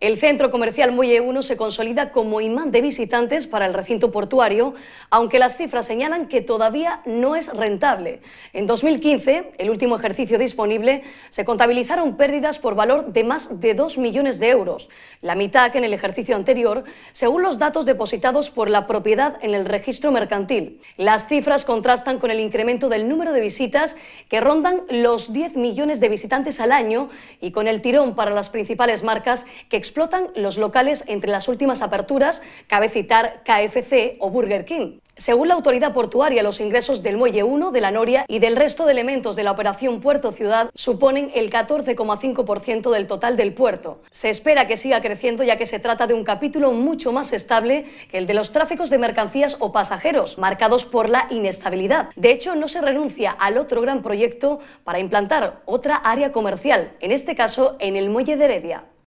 El centro comercial Muelle 1 se consolida como imán de visitantes para el recinto portuario, aunque las cifras señalan que todavía no es rentable. En 2015, el último ejercicio disponible, se contabilizaron pérdidas por valor de más de 2 millones de euros, la mitad que en el ejercicio anterior, según los datos depositados por la propiedad en el registro mercantil. Las cifras contrastan con el incremento del número de visitas que rondan los 10 millones de visitantes al año y con el tirón para las principales marcas que explotan los locales entre las últimas aperturas, cabe citar KFC o Burger King. Según la autoridad portuaria, los ingresos del Muelle 1, de la Noria y del resto de elementos de la operación Puerto Ciudad suponen el 14,5% del total del puerto. Se espera que siga creciendo ya que se trata de un capítulo mucho más estable que el de los tráficos de mercancías o pasajeros, marcados por la inestabilidad. De hecho, no se renuncia al otro gran proyecto para implantar otra área comercial, en este caso en el Muelle de Heredia.